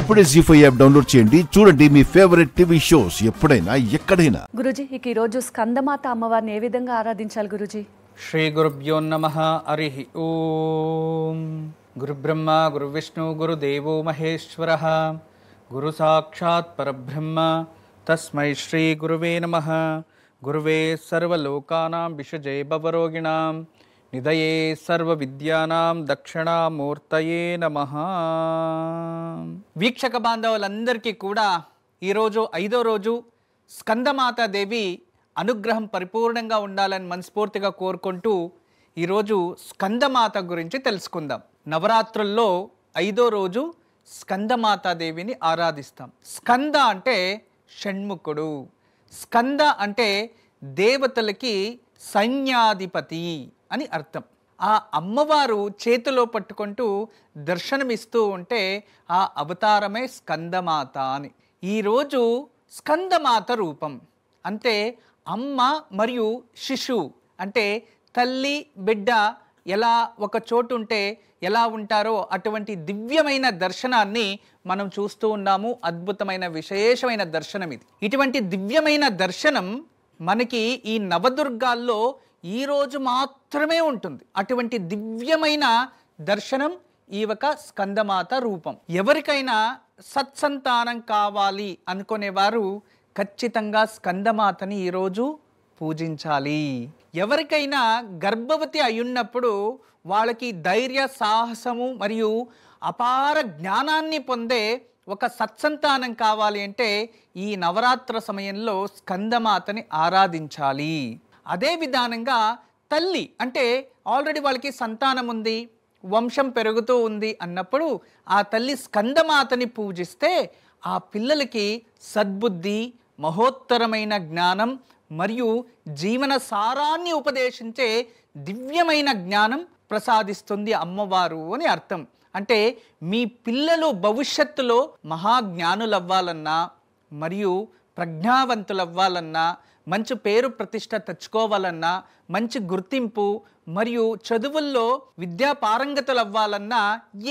ఇప్పుడే G five app download చేయండి చూడండి మీ ఫేవరెట్ టీవీ షోస్ ఎప్పుడైనా ఎక్కడైనా గురుజీ ఇక ఈ రోజు స్కందమాత అమ్మవారిని ఏ విధంగా ఆరాధించాలి గురుజీ శ్రీ గురుభ్యో నమ హరి ఓం గురుబ్రహ్మ గురు విష్ణు గురుదేవో మహేశ్వర గురు సాక్షాత్ పరబ్రహ్మ తస్మై శ్రీ గురువే నమ గురువే సర్వలోకానాం విషజయ భవరోగిణాం నిదయే విద్యానాం దక్షిణామూర్తయే నమ వీక్షక బాంధవులందరికీ కూడా ఈరోజు ఐదో రోజు స్కందమాతాదేవి అనుగ్రహం పరిపూర్ణంగా ఉండాలని మనస్ఫూర్తిగా కోరుకుంటూ ఈరోజు స్కందమాత గురించి తెలుసుకుందాం నవరాత్రుల్లో ఐదో రోజు స్కందమాతాదేవిని ఆరాధిస్తాం స్కంద అంటే షణ్ముఖుడు స్కంద అంటే దేవతలకి సైన్యాధిపతి అని అర్థం ఆ అమ్మవారు చేతిలో పట్టుకుంటూ దర్శనమిస్తూ ఉంటే ఆ అవతారమే స్కందమాత అని ఈరోజు స్కందమాత రూపం అంటే అమ్మ మరియు శిశువు అంటే తల్లి బిడ్డ ఎలా ఒక చోటు ఉంటే ఎలా ఉంటారో అటువంటి దివ్యమైన దర్శనాన్ని మనం చూస్తూ ఉన్నాము అద్భుతమైన విశేషమైన దర్శనం ఇది ఇటువంటి దివ్యమైన దర్శనం మనకి ఈ నవదుర్గాల్లో ఈరోజు మాత్రమే ఉంటుంది అటువంటి దివ్యమైన దర్శనం ఈ ఒక స్కందమాత రూపం ఎవరికైనా సత్సంతానం కావాలి అనుకునేవారు ఖచ్చితంగా స్కందమాతని ఈరోజు పూజించాలి ఎవరికైనా గర్భవతి అయ్యున్నప్పుడు వాళ్ళకి ధైర్య సాహసము మరియు అపార జ్ఞానాన్ని పొందే ఒక సత్సంతానం కావాలి అంటే ఈ నవరాత్ర సమయంలో స్కందమాతని ఆరాధించాలి అదే విధానంగా తల్లి అంటే ఆల్రెడీ వాళ్ళకి సంతానం ఉంది వంశం పెరుగుతూ ఉంది అన్నప్పుడు ఆ తల్లి స్కందమాతని పూజిస్తే ఆ పిల్లలకి సద్బుద్ధి మహోత్తరమైన జ్ఞానం మరియు జీవన సారాన్ని ఉపదేశించే దివ్యమైన జ్ఞానం ప్రసాదిస్తుంది అమ్మవారు అని అర్థం అంటే మీ పిల్లలు భవిష్యత్తులో మహాజ్ఞానులవ్వాలన్నా మరియు ప్రజ్ఞావంతులవ్వాలన్నా మంచి పేరు ప్రతిష్ట తెచ్చుకోవాలన్నా మంచి గుర్తింపు మరియు చదువుల్లో విద్యా పారంగతులు అవ్వాలన్నా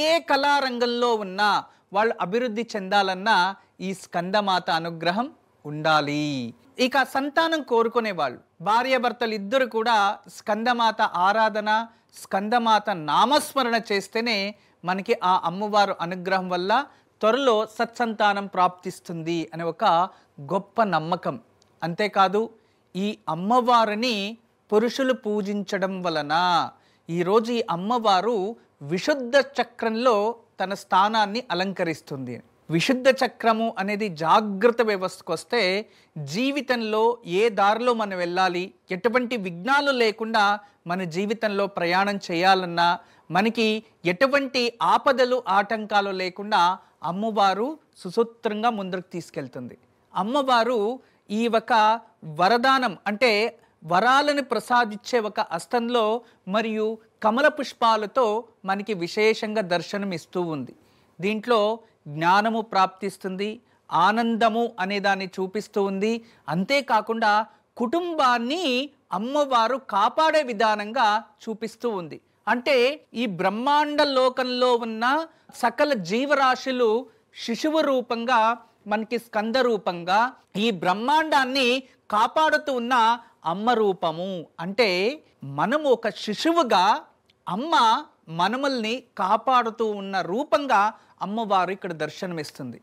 ఏ కళారంగంలో ఉన్నా వాళ్ళు అభివృద్ధి చెందాలన్నా ఈ స్కందమాత అనుగ్రహం ఉండాలి ఇక సంతానం కోరుకునేవాళ్ళు భార్యాభర్తలు ఇద్దరు కూడా స్కందమాత ఆరాధన స్కందమాత నామస్మరణ చేస్తేనే మనకి ఆ అమ్మవారు అనుగ్రహం వల్ల త్వరలో సత్సంతానం ప్రాప్తిస్తుంది అనే ఒక గొప్ప నమ్మకం అంతేకాదు ఈ అమ్మవారిని పురుషులు పూజించడం వలన ఈరోజు ఈ అమ్మవారు విశుద్ధ చక్రంలో తన స్థానాన్ని అలంకరిస్తుంది విశుద్ధ చక్రము అనేది జాగ్రత్త వ్యవస్థకు వస్తే జీవితంలో ఏ దారిలో మనం వెళ్ళాలి ఎటువంటి విఘ్నాలు లేకుండా మన జీవితంలో ప్రయాణం చేయాలన్నా మనకి ఎటువంటి ఆపదలు ఆటంకాలు లేకుండా అమ్మవారు సుసూత్రంగా ముందుకు తీసుకెళ్తుంది అమ్మవారు ఈ ఒక వరదానం అంటే వరాలను ప్రసాదించే ఒక అస్తంలో మరియు కమల పుష్పాలతో మనకి విశేషంగా దర్శనం ఇస్తూ ఉంది దీంట్లో జ్ఞానము ప్రాప్తిస్తుంది ఆనందము అనేదాన్ని చూపిస్తూ ఉంది అంతేకాకుండా కుటుంబాన్ని అమ్మవారు కాపాడే విధానంగా చూపిస్తూ ఉంది అంటే ఈ బ్రహ్మాండ లోకంలో ఉన్న సకల జీవరాశులు శిశువు రూపంగా మనకి స్కంద రూపంగా ఈ బ్రహ్మాండాన్ని కాపాడుతూ ఉన్న అమ్మ రూపము అంటే మనము ఒక శిశువుగా అమ్మ మనముల్ని కాపాడుతూ ఉన్న రూపంగా అమ్మవారు ఇక్కడ దర్శనమిస్తుంది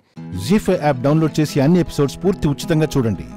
జీఫై యాప్ డౌన్లోడ్ చేసి అన్ని ఎపిసోడ్స్ పూర్తి ఉచితంగా చూడండి